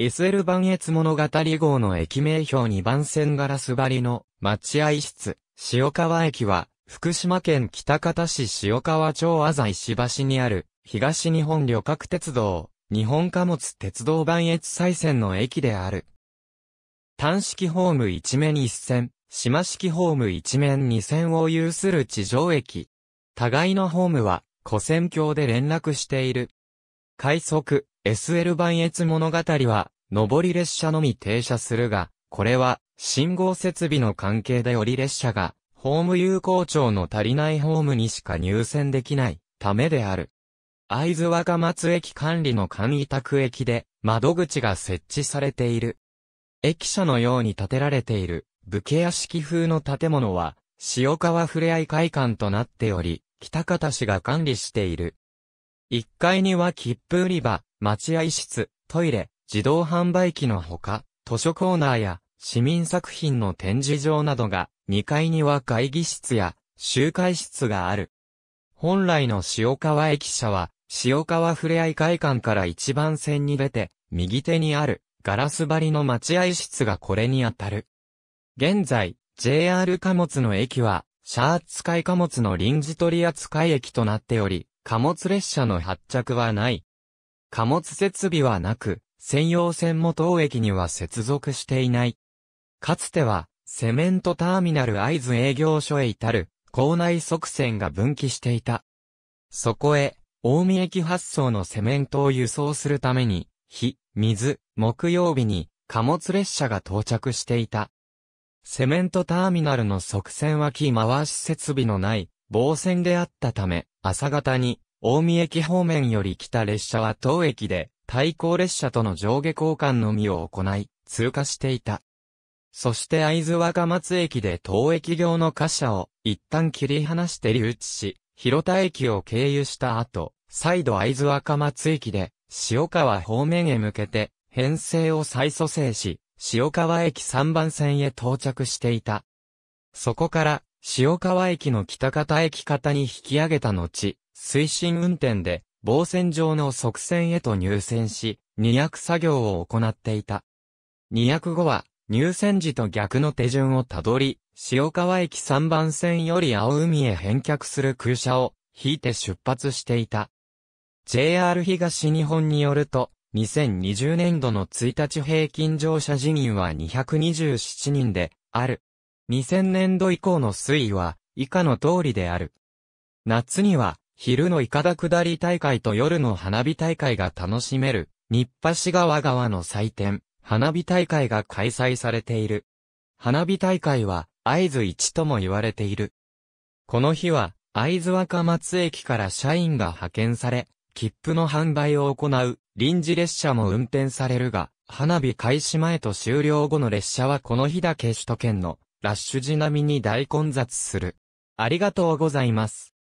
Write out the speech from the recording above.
SL 番越物語号の駅名標2番線ガラス張りの待合室、塩川駅は、福島県北方市塩川町浅井石橋にある、東日本旅客鉄道、日本貨物鉄道番越再線の駅である。単式ホーム一面一線、島式ホーム一面二線を有する地上駅。互いのホームは、古線橋で連絡している。快速、SL 版越物語は、上り列車のみ停車するが、これは、信号設備の関係でより列車が、ホーム有効庁の足りないホームにしか入線できないためである。会津若松駅管理の簡易宅駅で窓口が設置されている。駅舎のように建てられている武家屋敷風の建物は塩川ふれあい会館となっており、北方市が管理している。1階には切符売り場、待合室、トイレ、自動販売機のほか、図書コーナーや市民作品の展示場などが、2階には会議室や集会室がある。本来の塩川駅舎は、塩川ふれあい会館から一番線に出て、右手にあるガラス張りの待合室がこれにあたる。現在、JR 貨物の駅は、シャーツ貨物の臨時取扱駅となっており、貨物列車の発着はない。貨物設備はなく、専用線も当駅には接続していない。かつては、セメントターミナル合図営業所へ至る、構内側線が分岐していた。そこへ、大見駅発送のセメントを輸送するために、日、水、木曜日に貨物列車が到着していた。セメントターミナルの側線は木回し設備のない、防線であったため、朝方に大見駅方面より来た列車は当駅で、対向列車との上下交換のみを行い、通過していた。そして会津若松駅で当駅業の貨車を一旦切り離して留置し、広田駅を経由した後、再度会津若松駅で、塩川方面へ向けて、編成を再蘇生し、塩川駅3番線へ到着していた。そこから、塩川駅の北方駅方に引き上げた後、推進運転で、防線上の側線へと入線し、二役作業を行っていた。二役後は、入線時と逆の手順をたどり、塩川駅3番線より青海へ返却する空車を引いて出発していた。JR 東日本によると、2020年度の1日平均乗車人員は227人である。2000年度以降の推移は以下の通りである。夏には昼のいかだ下り大会と夜の花火大会が楽しめる、日橋川川の祭典、花火大会が開催されている。花火大会は、合図一とも言われている。この日は、会津若松駅から社員が派遣され、切符の販売を行う、臨時列車も運転されるが、花火開始前と終了後の列車はこの日だけ首都圏のラッシュ時並みに大混雑する。ありがとうございます。